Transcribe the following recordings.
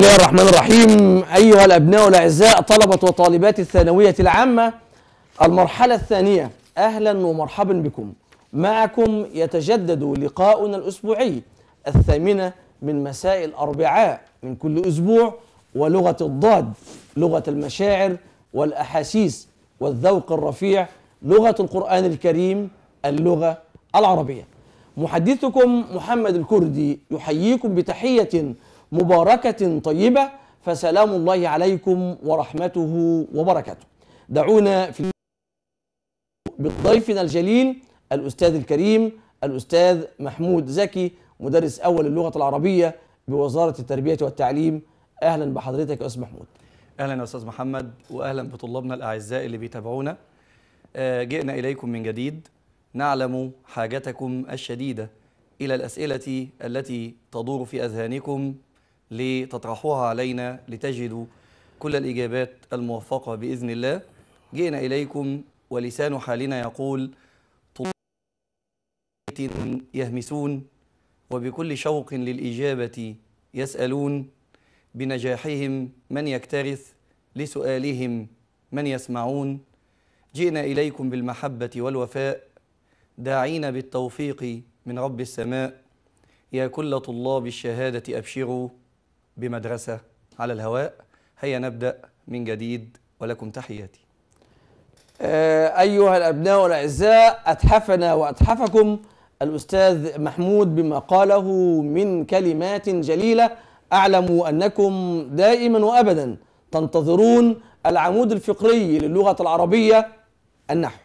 الله الرحمن الرحيم أيها الأبناء الأعزاء طلبة وطالبات الثانوية العامة المرحلة الثانية أهلا ومرحبا بكم معكم يتجدد لقاؤنا الأسبوعي الثامنة من مساء الأربعاء من كل أسبوع ولغة الضاد لغة المشاعر والأحاسيس والذوق الرفيع لغة القرآن الكريم اللغة العربية محدثكم محمد الكردي يحييكم بتحية مباركة طيبة فسلام الله عليكم ورحمته وبركاته دعونا في بضيفنا الجليل الأستاذ الكريم الأستاذ محمود زكي مدرس أول اللغة العربية بوزارة التربية والتعليم أهلا بحضرتك يا أستاذ محمود أهلا يا أستاذ محمد وأهلا بطلابنا الأعزاء اللي بيتابعونا آه، جئنا إليكم من جديد نعلم حاجتكم الشديدة إلى الأسئلة التي تدور في أذهانكم لتطرحوها علينا لتجدوا كل الإجابات الموفقة بإذن الله جئنا إليكم ولسان حالنا يقول يهمسون وبكل شوق للإجابة يسألون بنجاحهم من يكترث لسؤالهم من يسمعون جئنا إليكم بالمحبة والوفاء داعين بالتوفيق من رب السماء يا كل طلاب الشهادة أبشروا بمدرسة على الهواء هيا نبدأ من جديد ولكم تحياتي آه، أيها الأبناء الأعزاء أتحفنا وأتحفكم الأستاذ محمود بما قاله من كلمات جليلة أعلم أنكم دائما وأبدا تنتظرون العمود الفقري للغة العربية النحو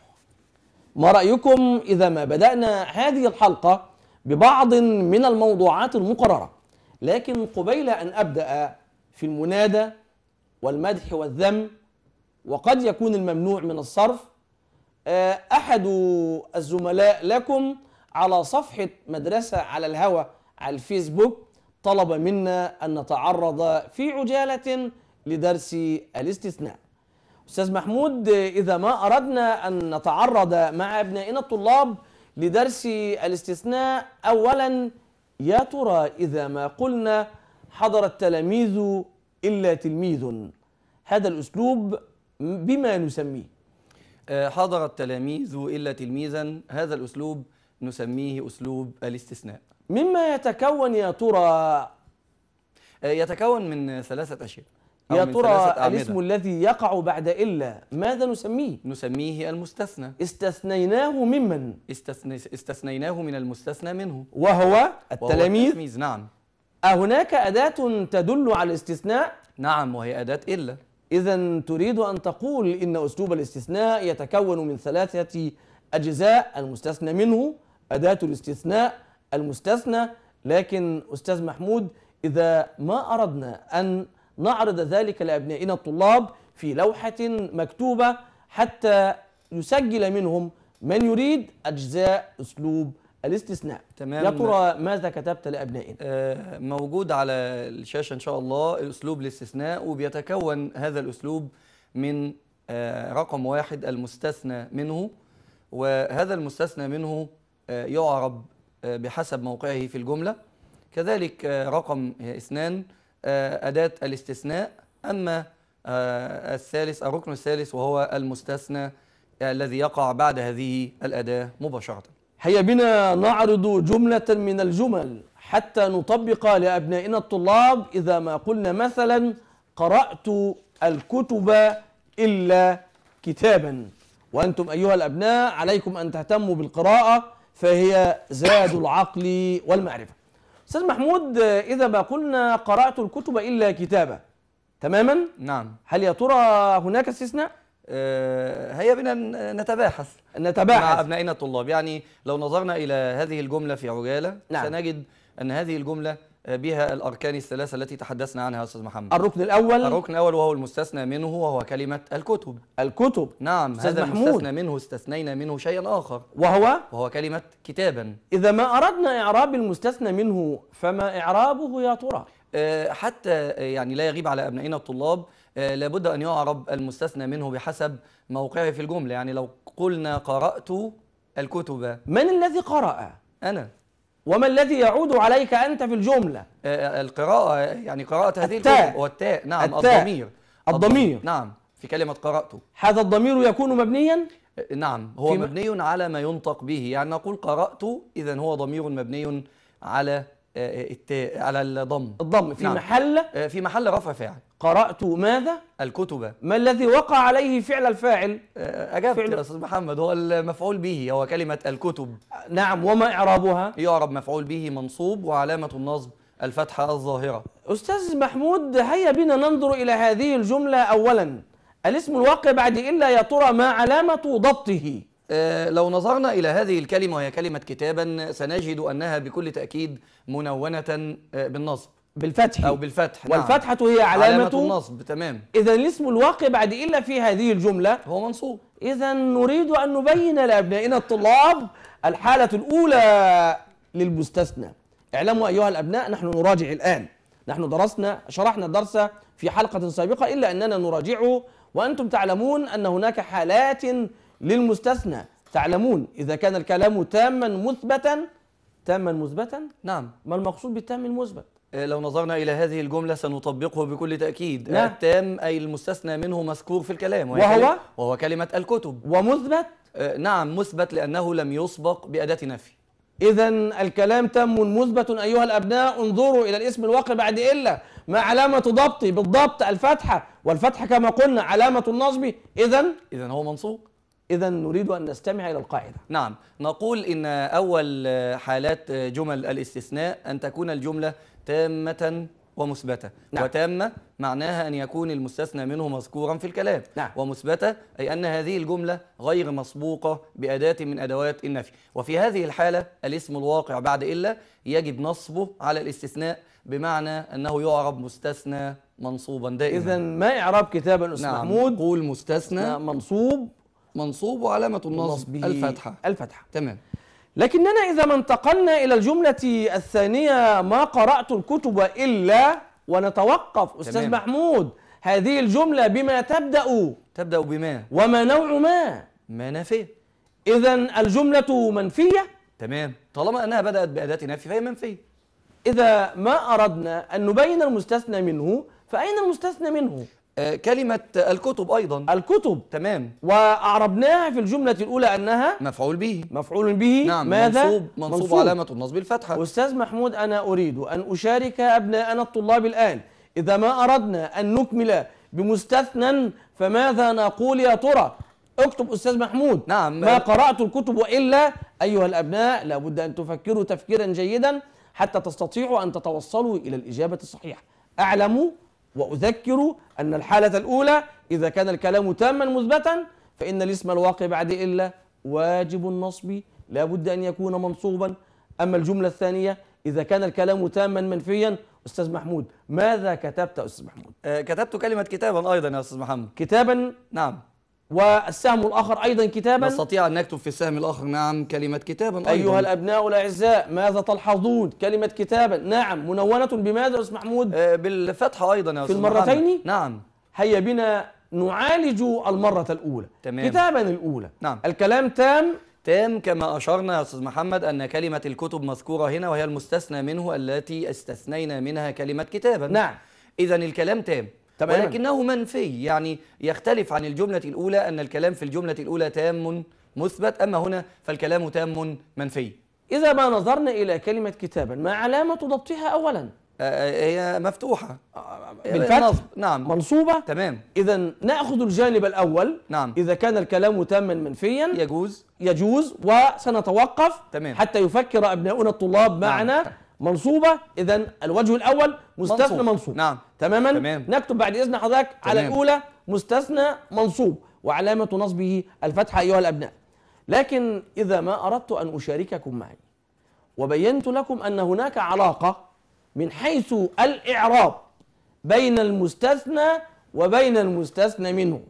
ما رأيكم إذا ما بدأنا هذه الحلقة ببعض من الموضوعات المقررة لكن قبيل أن أبدأ في المنادى والمدح والذم وقد يكون الممنوع من الصرف آه، أحد الزملاء لكم على صفحة مدرسة على الهوى على الفيسبوك طلب منا أن نتعرض في عجالة لدرس الاستثناء أستاذ محمود إذا ما أردنا أن نتعرض مع أبنائنا الطلاب لدرس الاستثناء أولاً يا ترى إذا ما قلنا حضر التلاميذ إلا تلميذ هذا الأسلوب بما نسميه آه، حضر التلاميذ إلا تلميذا هذا الأسلوب نسميه أسلوب الاستثناء مما يتكون يا ترى آه، يتكون من ثلاثة أشياء يا ترى الاسم الذي يقع بعد إلا ماذا نسميه؟ نسميه المستثنى استثنيناه ممن؟ استثني استثنيناه من المستثنى منه وهو التلاميذ, وهو نعم أهناك أداة تدل على الاستثناء؟ نعم وهي أداة إلا إذا تريد أن تقول إن أسلوب الاستثناء يتكون من ثلاثة أجزاء المستثنى منه أداة الاستثناء المستثنى لكن أستاذ محمود إذا ما أردنا أن نعرض ذلك لأبنائنا الطلاب في لوحة مكتوبة حتى يسجل منهم من يريد أجزاء أسلوب الاستثناء تمام يا ترى ماذا كتبت لابنائنا آه، موجود على الشاشه ان شاء الله اسلوب الاستثناء وبيتكون هذا الاسلوب من آه، رقم واحد المستثنى منه وهذا المستثنى منه آه، يعرب بحسب موقعه في الجمله كذلك رقم اثنان آه، أداة الاستثناء أما آه، الثالث الركن الثالث وهو المستثنى الذي يقع بعد هذه الأداة مباشرة هيا بنا نعرض جملة من الجمل حتى نطبق لأبنائنا الطلاب إذا ما قلنا مثلا قرأت الكتب إلا كتابا وأنتم أيها الأبناء عليكم أن تهتموا بالقراءة فهي زاد العقل والمعرفة استاذ محمود اذا ما قلنا قرات الكتب الا كتابه تماما نعم هل يا ترى هناك استثناء آه، هيا بنا نتباحث نتباحث مع ابنائنا الطلاب يعني لو نظرنا الى هذه الجمله في عجاله نعم. سنجد ان هذه الجمله بها الأركان الثلاثة التي تحدثنا عنها يا أستاذ محمد الركن الأول الركن الأول وهو المستثنى منه وهو كلمة الكتب الكتب نعم هذا محمود. المستثنى منه استثنينا منه شيئا آخر وهو وهو كلمة كتابا إذا ما أردنا إعراب المستثنى منه فما إعرابه يا ترى آه، حتى آه، يعني لا يغيب على أبنائنا الطلاب آه، لابد أن يعرب المستثنى منه بحسب موقعه في الجملة يعني لو قلنا قرأت الكتب من الذي قرأ؟ أنا وما الذي يعود عليك أنت في الجملة آه، آه، القراءة يعني قراءة هذه التاء والتاء نعم التاء. الضمير الضمير نعم في كلمة قرأته هذا الضمير يكون مبنيا آه، نعم هو مبني على ما ينطق به يعني نقول قرأت إذا هو ضمير مبني على آه، آه، على الضم الضم في نعم. محل آه، في محل رفع فاعل قرأت ماذا؟ الكتب ما الذي وقع عليه فعل الفاعل؟ أجابت فعل... يا أستاذ محمد هو المفعول به هو كلمة الكتب نعم وما إعرابها؟ يعرب مفعول به منصوب وعلامة النصب الفتحة الظاهرة أستاذ محمود هيا بنا ننظر إلى هذه الجملة أولا الاسم الواقع بعد إلا يا ترى ما علامة ضبطه؟ آه، لو نظرنا إلى هذه الكلمة وهي كلمة كتابا سنجد أنها بكل تأكيد منونة آه، بالنصب بالفتح أو بالفتح نعم. والفتحة نعم. هي علامة, علامة النصب تمام إذا الاسم الواقع بعد إلا في هذه الجملة هو منصوب إذا نريد أن نبين لأبنائنا الطلاب الحالة الأولى للمستثنى اعلموا أيها الأبناء نحن نراجع الآن نحن درسنا شرحنا الدرس في حلقة سابقة إلا أننا نراجعه وأنتم تعلمون أن هناك حالات للمستثنى تعلمون إذا كان الكلام تاما مثبتا تاما مثبتا نعم ما المقصود بالتام المثبت إيه، لو نظرنا إلى هذه الجملة سنطبقه بكل تأكيد نعم. التام أي المستثنى منه مذكور في الكلام وهو وهو كلمة الكتب ومثبت إيه، نعم مثبت لأنه لم يسبق بأداة نفي إذا الكلام تام مثبت أيها الأبناء انظروا إلى الاسم الواقع بعد إلا ما علامة ضبطي بالضبط الفتحة والفتحة كما قلنا علامة النصب إذا إذا هو منصوب إذا نريد أن نستمع إلى القاعدة نعم نقول إن أول حالات جمل الاستثناء أن تكون الجملة تامة ومثبتة نعم. وتامة معناها أن يكون المستثنى منه مذكورا في الكلام نعم. ومثبتة أي أن هذه الجملة غير مسبوقة بأداة من أدوات النفي وفي هذه الحالة الاسم الواقع بعد إلا يجب نصبه على الاستثناء بمعنى أنه يعرب مستثنى منصوبا دائما إذا ما إعراب كتاب الأستاذ نعم. محمود قول مستثنى نعم. منصوب منصوب وعلامة النصب الفتحة الفتحة تمام لكننا إذا ما انتقلنا إلى الجملة الثانية ما قرأت الكتب إلا ونتوقف أستاذ تمام. محمود هذه الجملة بما تبدأ تبدأ بما وما نوع ما ما نافية إذا الجملة منفية تمام طالما أنها بدأت بأداة نفي فهي منفية إذا ما أردنا أن نبين المستثنى منه فأين المستثنى منه؟ آه، كلمة الكتب أيضا الكتب تمام وأعربناها في الجملة الأولى أنها مفعول به مفعول به نعم ماذا؟ منصوب منصوب, منصوب. علامة النصب الفتحة أستاذ محمود أنا أريد أن أشارك أبناءنا الطلاب الآن إذا ما أردنا أن نكمل بمستثنى فماذا نقول يا ترى؟ اكتب أستاذ محمود نعم ما قرأت الكتب وإلا أيها الأبناء لابد أن تفكروا تفكيرا جيدا حتى تستطيعوا أن تتوصلوا إلى الإجابة الصحيحة أعلموا وأذكر أن الحالة الأولى إذا كان الكلام تاما مثبتا فإن الاسم الواقع بعد إلا واجب النصب لا بد أن يكون منصوبا أما الجملة الثانية إذا كان الكلام تاما منفيا أستاذ محمود ماذا كتبت أستاذ محمود؟ آه، كتبت كلمة كتابا أيضا يا أستاذ محمد كتابا نعم والسهم الآخر أيضا كتابا نستطيع أن نكتب في السهم الآخر نعم كلمة كتابا أيضا أيها الأبناء الأعزاء ماذا تلحظون كلمة كتابا نعم منونة بماذا آه، يا أستاذ محمود بالفتحة أيضا يا في المرتين نعم هيا بنا نعالج المرة الأولى تمام. كتابا الأولى نعم. الكلام تام تام كما أشرنا يا أستاذ محمد أن كلمة الكتب مذكورة هنا وهي المستثنى منه التي استثنينا منها كلمة كتابا نعم إذا الكلام تام تمام. ولكنه منفي يعني يختلف عن الجملة الأولى أن الكلام في الجملة الأولى تام مثبت أما هنا فالكلام تام منفي إذا ما نظرنا إلى كلمة كتابا ما علامة ضبطها أولا آه، آه، هي مفتوحة بالفتح نعم منصوبة تمام إذا نأخذ الجانب الأول نعم إذا كان الكلام تاما منفيا يجوز يجوز وسنتوقف تمام حتى يفكر أبناؤنا الطلاب نعم. معنا نعم. منصوبه اذا الوجه الاول مستثنى منصوب, منصوب. نعم تماما تمام. نكتب بعد اذن حضرتك على الاولى مستثنى منصوب وعلامه نصبه الفتحه ايها الابناء لكن اذا ما اردت ان اشارككم معي وبينت لكم ان هناك علاقه من حيث الاعراب بين المستثنى وبين المستثنى منه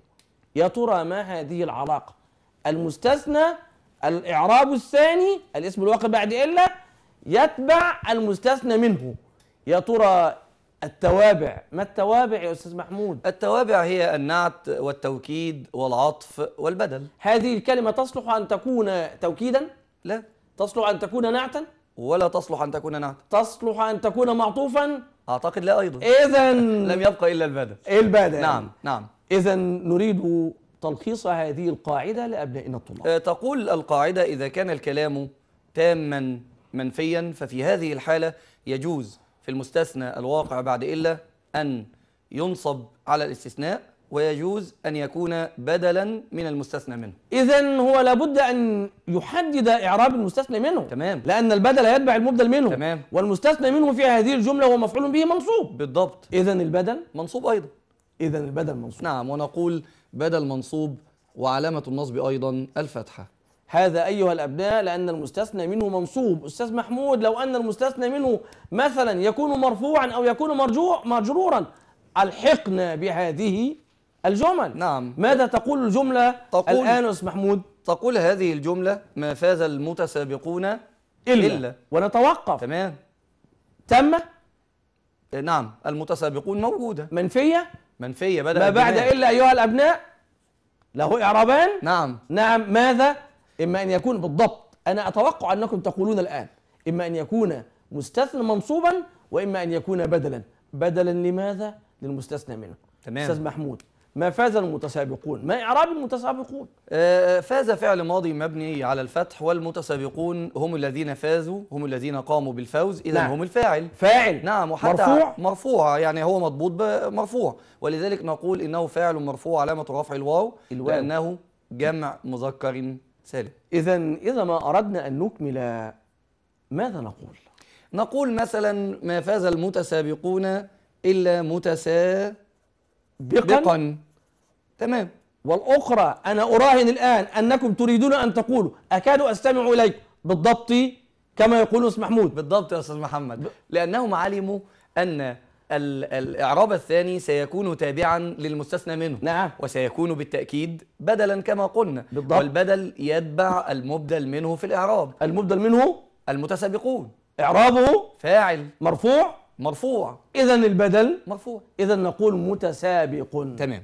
يا ترى ما هذه العلاقه المستثنى الاعراب الثاني الاسم الواقع بعد الا يتبع المستثنى منه يا ترى التوابع ما التوابع يا أستاذ محمود التوابع هي النعت والتوكيد والعطف والبدل هذه الكلمة تصلح أن تكون توكيدا لا تصلح أن تكون نعتا ولا تصلح أن تكون نعتا تصلح أن تكون معطوفا أعتقد لا أيضا إذا لم يبقى إلا البدل البدل نعم نعم إذا نريد تلخيص هذه القاعدة لأبنائنا الطلاب أه، تقول القاعدة إذا كان الكلام تاما منفيا ففي هذه الحالة يجوز في المستثنى الواقع بعد إلا أن ينصب على الاستثناء ويجوز أن يكون بدلا من المستثنى منه إذا هو لابد أن يحدد إعراب المستثنى منه تمام لأن البدل يتبع المبدل منه تمام والمستثنى منه في هذه الجملة هو مفعول به منصوب بالضبط إذا البدل منصوب أيضا إذا البدل منصوب نعم ونقول بدل منصوب وعلامة النصب أيضا الفتحة هذا أيها الأبناء لأن المستثنى منه منصوب أستاذ محمود لو أن المستثنى منه مثلا يكون مرفوعا أو يكون مرجوع مجرورا ألحقنا بهذه الجمل نعم ماذا تقول الجملة تقول الآن أستاذ محمود تقول هذه الجملة ما فاز المتسابقون إلا, إلا. ونتوقف تمام تم إيه، نعم المتسابقون موجودة منفية منفية بدأ ما بعد إلا أيها الأبناء له إعرابان نعم نعم ماذا إما أن يكون بالضبط أنا أتوقع أنكم تقولون الآن إما أن يكون مستثنى منصوبا وإما أن يكون بدلا بدلا لماذا؟ للمستثنى منه تمام أستاذ محمود ما فاز المتسابقون ما إعراب المتسابقون آه، فاز فعل ماضي مبني على الفتح والمتسابقون هم الذين فازوا هم الذين قاموا بالفوز إذا نعم. هم الفاعل فاعل نعم وحتى مرفوع مرفوع يعني هو مضبوط مرفوع ولذلك نقول إنه فاعل مرفوع علامة رفع الواو الواو لأنه جمع مذكر سالم إذا إذا ما أردنا أن نكمل ماذا نقول؟ نقول مثلا ما فاز المتسابقون إلا متسابقا تمام والأخرى أنا أراهن الآن أنكم تريدون أن تقولوا أكاد أستمع إليكم بالضبط كما يقول أستاذ محمود بالضبط يا أستاذ محمد لأنهم علموا أن الإعراب الثاني سيكون تابعا للمستثنى منه نعم وسيكون بالتأكيد بدلا كما قلنا بالضبط. والبدل يتبع المبدل منه في الإعراب المبدل منه المتسابقون إعرابه فاعل مرفوع مرفوع إذا البدل مرفوع إذا نقول متسابق تمام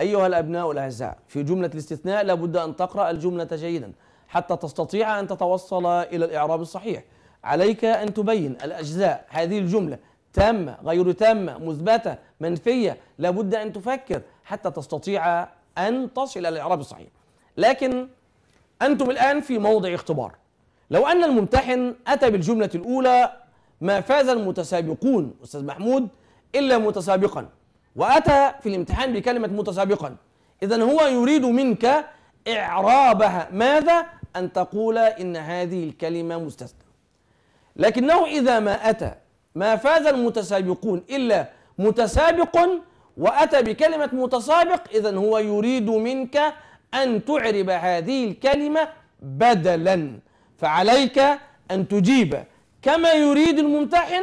أيها الأبناء الأعزاء في جملة الاستثناء لابد أن تقرأ الجملة جيدا حتى تستطيع أن تتوصل إلى الإعراب الصحيح عليك أن تبين الأجزاء هذه الجملة تامة غير تامة مثبتة منفية لابد أن تفكر حتى تستطيع أن تصل إلى الإعراب الصحيح لكن أنتم الآن في موضع اختبار لو أن الممتحن أتى بالجملة الأولى ما فاز المتسابقون أستاذ محمود إلا متسابقا وأتى في الامتحان بكلمة متسابقا إذا هو يريد منك إعرابها ماذا؟ أن تقول إن هذه الكلمة مستثنى لكنه إذا ما أتى ما فاز المتسابقون إلا متسابق وأتى بكلمة متسابق إذا هو يريد منك أن تعرب هذه الكلمة بدلا فعليك أن تجيب كما يريد الممتحن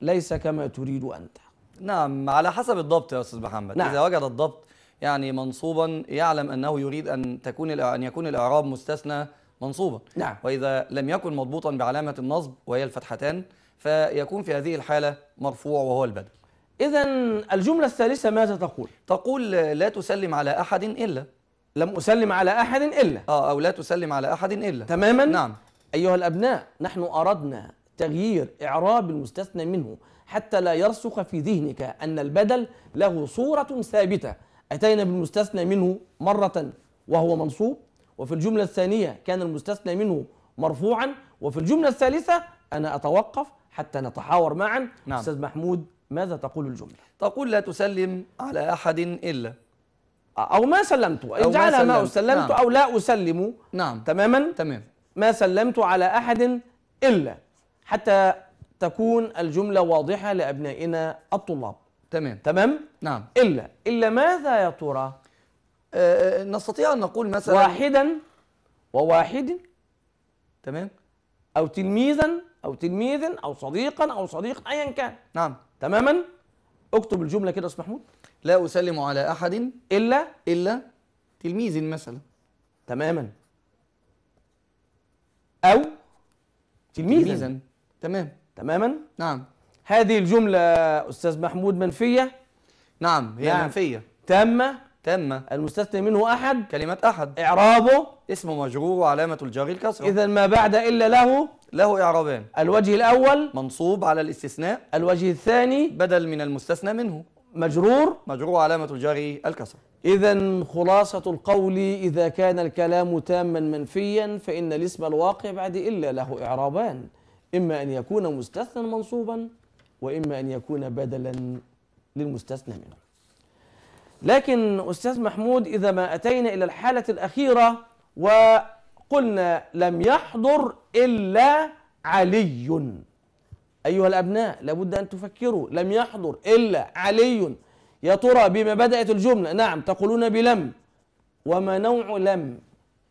ليس كما تريد أنت نعم على حسب الضبط يا أستاذ محمد نعم. إذا وجد الضبط يعني منصوبا يعلم أنه يريد أن تكون أن يكون الإعراب مستثنى منصوبا نعم. وإذا لم يكن مضبوطا بعلامة النصب وهي الفتحتان فيكون في هذه الحالة مرفوع وهو البدل إذا الجملة الثالثة ماذا تقول؟ تقول لا تسلم على أحد إلا لم أسلم على أحد إلا آه أو لا تسلم على أحد إلا تماما؟ نعم أيها الأبناء نحن أردنا تغيير إعراب المستثنى منه حتى لا يرسخ في ذهنك أن البدل له صورة ثابتة أتينا بالمستثنى منه مرة وهو منصوب وفي الجملة الثانية كان المستثنى منه مرفوعا وفي الجملة الثالثة أنا أتوقف حتى نتحاور معا نعم. أستاذ محمود ماذا تقول الجملة؟ تقول لا تسلم على أحد إلا أو ما سلمت اجعلها ما سلمت نعم. أو لا أسلم نعم تماما تمام ما سلمت على أحد إلا حتى تكون الجملة واضحة لأبنائنا الطلاب تمام تمام نعم إلا إلا ماذا يا ترى؟ أه, آه، نستطيع أن نقول مثلا واحدا وواحد تمام أو تلميذا او تلميذا او صديقا او صديق ايا كان نعم تماما اكتب الجمله كده يا محمود لا اسلم على احد الا الا تلميذ مثلا تماما او تلميذا, تلميذاً. تمام تماما نعم هذه الجمله استاذ محمود منفيه نعم هي نعم. منفيه تامه تم المستثنى منه احد كلمه احد اعرابه اسم مجرور وعلامه الجر الكسره اذا ما بعد الا له له إعرابان الوجه الأول منصوب على الاستثناء الوجه الثاني بدل من المستثنى منه مجرور مجرور علامة الجر الكسر إذا خلاصة القول إذا كان الكلام تاما منفيا فإن الاسم الواقع بعد إلا له إعرابان إما أن يكون مستثنى منصوبا وإما أن يكون بدلا للمستثنى منه لكن أستاذ محمود إذا ما أتينا إلى الحالة الأخيرة و قلنا لم يحضر إلا علي أيها الأبناء لابد أن تفكروا لم يحضر إلا علي يا ترى بما بدأت الجملة نعم تقولون بلم وما نوع لم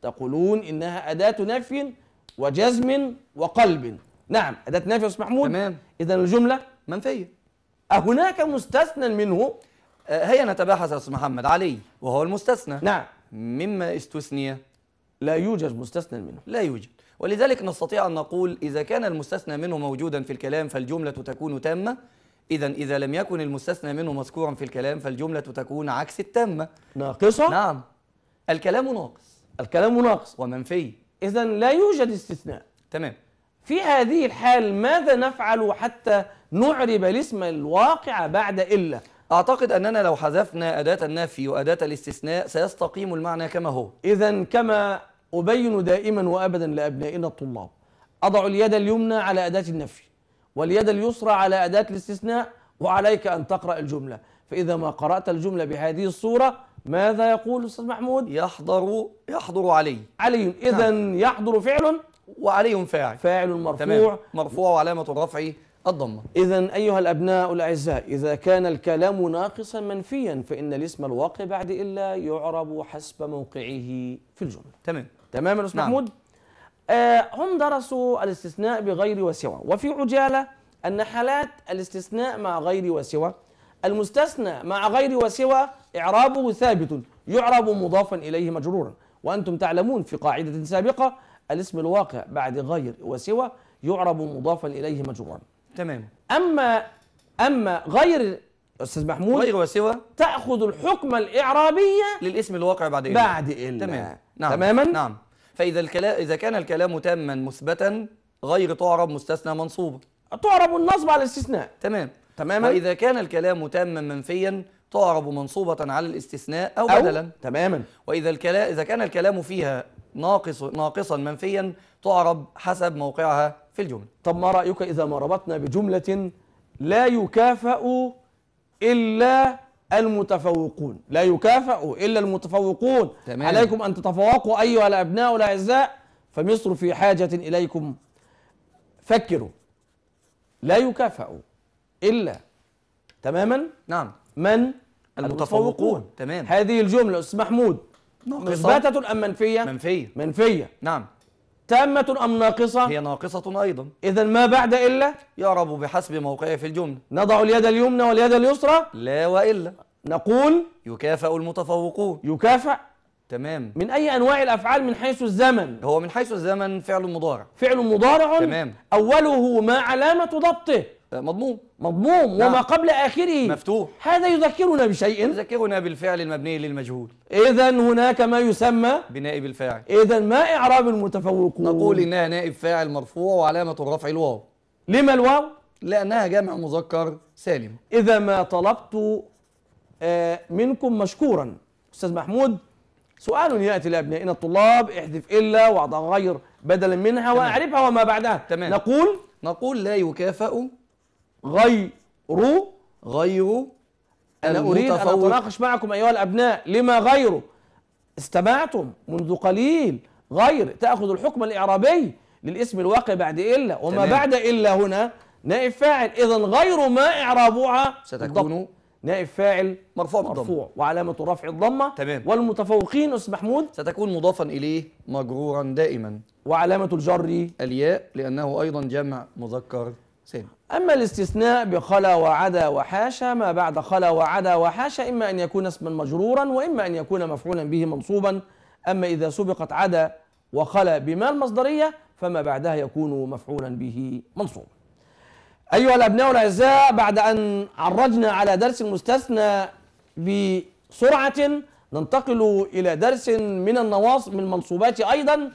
تقولون إنها أداة نفي وجزم وقلب نعم أداة نفي يا أستاذ محمود تمام إذا الجملة منفية أهناك مستثنى منه آه، هيا نتباحث يا أستاذ محمد علي وهو المستثنى نعم مما استثني لا يوجد مستثنى منه لا يوجد ولذلك نستطيع أن نقول إذا كان المستثنى منه موجودا في الكلام فالجملة تكون تامة إذا إذا لم يكن المستثنى منه مذكورا في الكلام فالجملة تكون عكس التامة ناقصة؟ نعم الكلام ناقص الكلام ناقص ومنفي إذا لا يوجد استثناء تمام في هذه الحال ماذا نفعل حتى نعرب الاسم الواقع بعد إلا؟ أعتقد أننا لو حذفنا أداة النفي وأداة الاستثناء سيستقيم المعنى كما هو إذا كما أبين دائما وأبدا لأبنائنا الطلاب أضع اليد اليمنى على أداة النفي واليد اليسرى على أداة الاستثناء وعليك أن تقرأ الجملة فإذا ما قرأت الجملة بهذه الصورة ماذا يقول أستاذ محمود؟ يحضر يحضر علي علي إذا نعم. يحضر فعل وعلي فاعل فاعل مرفوع تمام. مرفوع وعلامة الرفع الضمة إذا أيها الأبناء الأعزاء إذا كان الكلام ناقصا منفيا فإن الاسم الواقع بعد إلا يعرب حسب موقعه في الجملة تمام تمام يا استاذ نعم. محمود آه هم درسوا الاستثناء بغير وسوى وفي عجالة أن حالات الاستثناء مع غير وسوى المستثنى مع غير وسوى إعرابه ثابت يعرب مضافا إليه مجرورا وأنتم تعلمون في قاعدة سابقة الاسم الواقع بعد غير وسوى يعرب مضافا إليه مجرورا تمام أما أما غير استاذ محمود غير طيب وسوى تاخذ الحكم الاعرابيه للاسم الواقع بعد إلا بعد إلا تمام نعم. تماما نعم فاذا الكلام اذا كان الكلام تاما مثبتا غير تعرب مستثنى منصوبه تعرب النصب على الاستثناء تمام تماما واذا كان الكلام تاما منفيا تعرب منصوبة على الاستثناء أو, أو بدلا تماما وإذا الكلام إذا كان الكلام فيها ناقص ناقصا منفيا تعرب حسب موقعها في الجملة طب ما رأيك إذا ما ربطنا بجملة لا يكافئ إلا المتفوقون لا يكافئ إلا المتفوقون تمام. عليكم أن تتفوقوا أيها الأبناء الأعزاء فمصر في حاجة إليكم فكروا لا يكافئ إلا تماما نعم من المتفوقون تمام هذه الجملة أستاذ محمود مثبتة أم منفية؟ منفية منفية نعم تامة أم ناقصة؟ هي ناقصة أيضا إذا ما بعد إلا؟ يا رب بحسب موقعه في الجملة نضع اليد اليمنى واليد اليسرى؟ لا وإلا نقول يكافأ المتفوقون يكافأ تمام من أي أنواع الأفعال من حيث الزمن؟ هو من حيث الزمن فعل مضارع فعل مضارع تمام أوله ما علامة ضبطه مضموم مضموم نعم. وما قبل آخره مفتوح هذا يذكرنا بشيء يذكرنا بالفعل المبني للمجهول إذا هناك ما يسمى بنائب الفاعل إذا ما إعراب المتفوقون نقول إنها نائب فاعل مرفوع وعلامة الرفع الواو لما الواو؟ لأنها جمع مذكر سالم إذا ما طلبت آه، منكم مشكورا أستاذ محمود سؤال يأتي لأبنائنا الطلاب احذف إلا وأضع غير بدلا منها وأعرفها وما بعدها تمام. نقول نقول لا يكافئ غير غير أنا أريد أن أتناقش معكم أيها الأبناء لما غيره استمعتم منذ قليل غير تأخذ الحكم الإعرابي للاسم الواقع بعد إلا وما تمام. بعد إلا هنا نائب فاعل إذا غير ما إعرابها ستكون نائب فاعل مرفوع بالضم مرفوع وعلامة رفع الضمة تمام والمتفوقين أستاذ محمود ستكون مضافا إليه مجرورا دائما وعلامة الجر الياء لأنه أيضا جمع مذكر سيد. أما الاستثناء بخلا وعدا وحاشا ما بعد خلا وعدا وحاشا إما أن يكون اسما مجرورا وإما أن يكون مفعولا به منصوبا أما إذا سبقت عدا وخلا بما المصدرية فما بعدها يكون مفعولا به منصوبا أيها الأبناء الأعزاء بعد أن عرجنا على درس المستثنى بسرعة ننتقل إلى درس من النواصب من المنصوبات أيضا